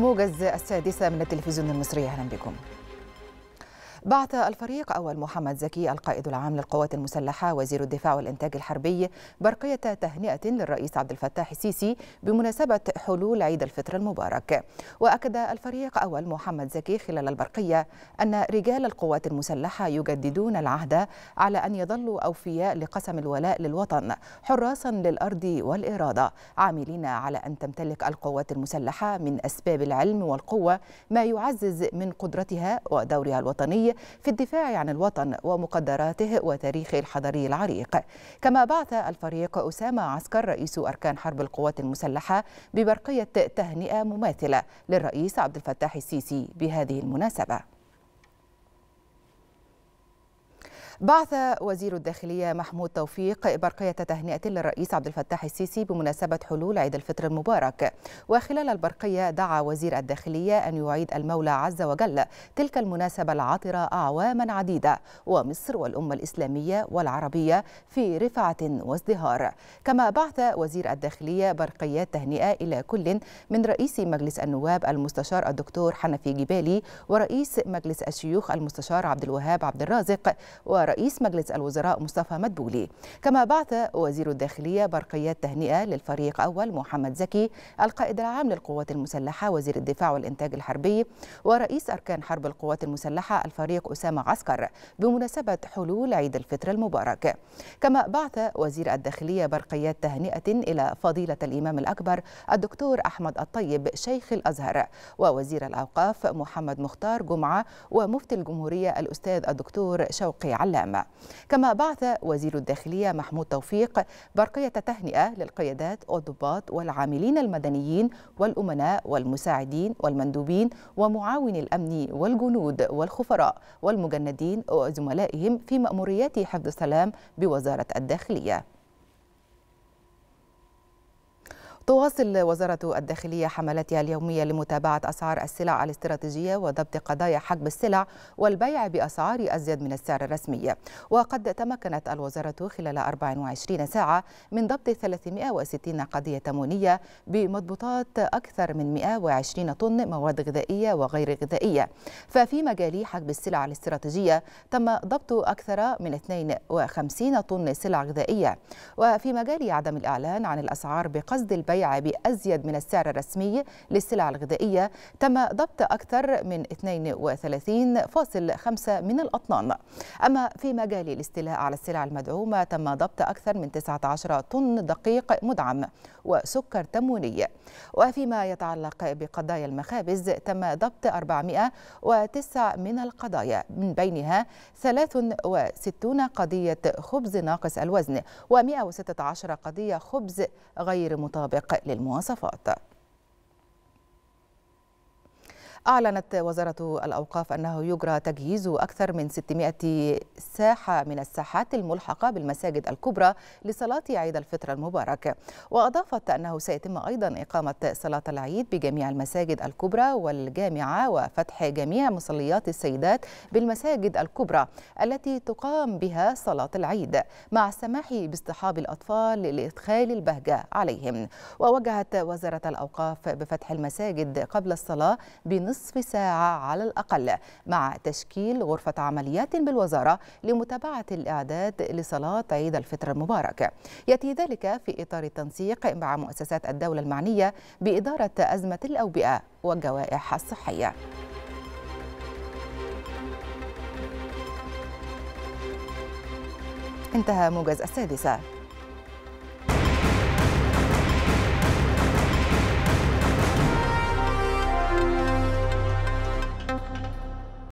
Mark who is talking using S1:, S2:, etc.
S1: موجز السادسة من التلفزيون المصري أهلا بكم بعث الفريق أول محمد زكي القائد العام للقوات المسلحة وزير الدفاع والإنتاج الحربي برقية تهنئة للرئيس عبد الفتاح السيسي بمناسبة حلول عيد الفطر المبارك وأكد الفريق أول محمد زكي خلال البرقية أن رجال القوات المسلحة يجددون العهد على أن يظلوا أوفياء لقسم الولاء للوطن حراسا للأرض والإرادة عاملين على أن تمتلك القوات المسلحة من أسباب العلم والقوة ما يعزز من قدرتها ودورها الوطني في الدفاع عن الوطن ومقدراته وتاريخه الحضري العريق كما بعث الفريق أسامة عسكر رئيس أركان حرب القوات المسلحة ببرقية تهنئة مماثلة للرئيس عبد الفتاح السيسي بهذه المناسبة بعث وزير الداخلية محمود توفيق برقية تهنئة للرئيس عبد الفتاح السيسي بمناسبة حلول عيد الفطر المبارك وخلال البرقية دعا وزير الداخلية أن يعيد المولى عز وجل تلك المناسبة العطرة أعواما عديدة ومصر والأمة الإسلامية والعربية في رفعة وازدهار كما بعث وزير الداخلية برقيات تهنئة إلى كل من رئيس مجلس النواب المستشار الدكتور حنفي جبالي ورئيس مجلس الشيوخ المستشار عبد الوهاب عبد الرازق ورئيس رئيس مجلس الوزراء مصطفى مدبولي كما بعث وزير الداخلية برقيات تهنئة للفريق أول محمد زكي القائد العام للقوات المسلحة وزير الدفاع والإنتاج الحربي ورئيس أركان حرب القوات المسلحة الفريق أسامة عسكر بمناسبة حلول عيد الفطر المبارك كما بعث وزير الداخلية برقيات تهنئة إلى فضيلة الإمام الأكبر الدكتور أحمد الطيب شيخ الأزهر ووزير الأوقاف محمد مختار جمعة ومفتي الجمهورية الأستاذ الدكتور شوقي علاء الإسلام كما بعث وزير الداخلية محمود توفيق برقية تهنئة للقيادات والضباط والعاملين المدنيين والأمناء والمساعدين والمندوبين ومعاون الأمن والجنود والخفراء والمجندين وزملائهم في مأموريات حفظ السلام بوزارة الداخلية تواصل وزارة الداخلية حملاتها اليومية لمتابعة أسعار السلع الاستراتيجية وضبط قضايا حجب السلع والبيع بأسعار أزيد من السعر الرسمي وقد تمكنت الوزارة خلال 24 ساعة من ضبط 360 قضية تمونية بمضبوطات أكثر من 120 طن مواد غذائية وغير غذائية ففي مجال حجب السلع الاستراتيجية تم ضبط أكثر من 52 طن سلع غذائية وفي مجال عدم الإعلان عن الأسعار بقصد البيع البيع بأزيد من السعر الرسمي للسلع الغذائية تم ضبط أكثر من 32.5 من الأطنان أما في مجال الاستيلاء على السلع المدعومة تم ضبط أكثر من 19 طن دقيق مدعم وسكر تمويني وفيما يتعلق بقضايا المخابز تم ضبط 409 من القضايا من بينها 63 قضية خبز ناقص الوزن و116 قضية خبز غير مطابق السابق للمواصفات أعلنت وزارة الأوقاف أنه يجرى تجهيز أكثر من 600 ساحة من الساحات الملحقة بالمساجد الكبرى لصلاة عيد الفطر المبارك وأضافت أنه سيتم أيضا إقامة صلاة العيد بجميع المساجد الكبرى والجامعة وفتح جميع مصليات السيدات بالمساجد الكبرى التي تقام بها صلاة العيد مع السماح باصطحاب الأطفال لإدخال البهجة عليهم ووجهت وزارة الأوقاف بفتح المساجد قبل الصلاة بنظام نصف ساعة على الأقل مع تشكيل غرفة عمليات بالوزارة لمتابعة الإعداد لصلاة عيد الفطر المبارك يأتي ذلك في إطار التنسيق مع مؤسسات الدولة المعنية بإدارة أزمة الأوبئة والجوائح الصحية انتهى موجز السادسة